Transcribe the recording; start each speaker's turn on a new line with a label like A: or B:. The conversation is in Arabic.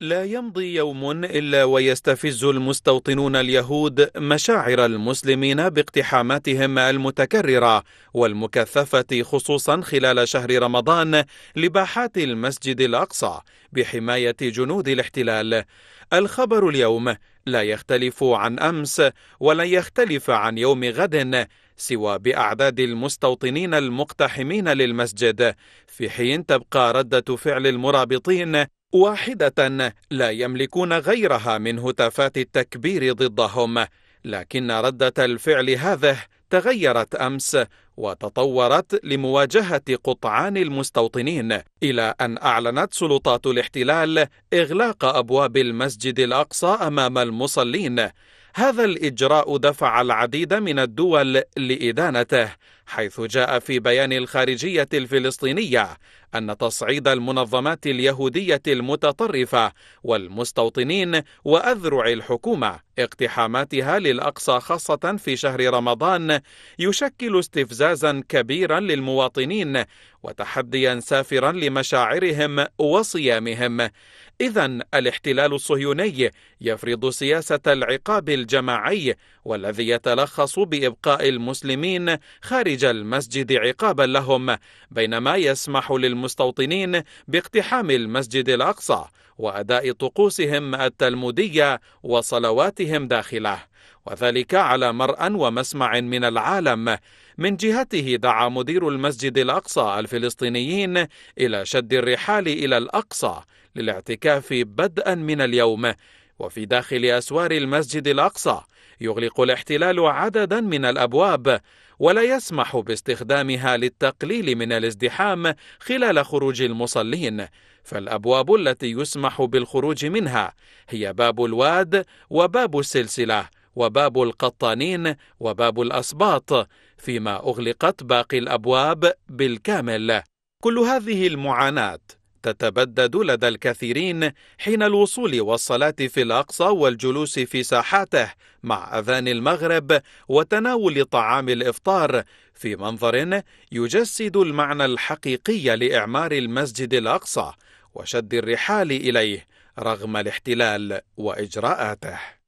A: لا يمضي يوم إلا ويستفز المستوطنون اليهود مشاعر المسلمين باقتحاماتهم المتكررة والمكثفة خصوصا خلال شهر رمضان لباحات المسجد الأقصى بحماية جنود الاحتلال الخبر اليوم لا يختلف عن أمس ولا يختلف عن يوم غد سوى باعداد المستوطنين المقتحمين للمسجد في حين تبقى رده فعل المرابطين واحدة لا يملكون غيرها من هتافات التكبير ضدهم، لكن ردة الفعل هذه تغيرت أمس وتطورت لمواجهة قطعان المستوطنين إلى أن أعلنت سلطات الاحتلال إغلاق أبواب المسجد الأقصى أمام المصلين هذا الإجراء دفع العديد من الدول لإدانته حيث جاء في بيان الخارجية الفلسطينية أن تصعيد المنظمات اليهودية المتطرفة والمستوطنين وأذرع الحكومة اقتحاماتها للأقصى خاصة في شهر رمضان يشكل استفزازا كبيرا للمواطنين وتحديا سافرا لمشاعرهم وصيامهم اذا الاحتلال الصهيوني يفرض سياسه العقاب الجماعي والذي يتلخص بابقاء المسلمين خارج المسجد عقابا لهم بينما يسمح للمستوطنين باقتحام المسجد الاقصى واداء طقوسهم التلموديه وصلواتهم داخله وذلك على مرأى ومسمع من العالم من جهته دعا مدير المسجد الأقصى الفلسطينيين إلى شد الرحال إلى الأقصى للاعتكاف بدءا من اليوم وفي داخل أسوار المسجد الأقصى يغلق الاحتلال عددا من الأبواب ولا يسمح باستخدامها للتقليل من الازدحام خلال خروج المصلين فالابواب التي يسمح بالخروج منها هي باب الواد وباب السلسله وباب القطانين وباب الأسباط فيما أغلقت باقي الأبواب بالكامل كل هذه المعاناة تتبدد لدى الكثيرين حين الوصول والصلاة في الأقصى والجلوس في ساحاته مع أذان المغرب وتناول طعام الإفطار في منظر يجسد المعنى الحقيقي لإعمار المسجد الأقصى وشد الرحال إليه رغم الاحتلال وإجراءاته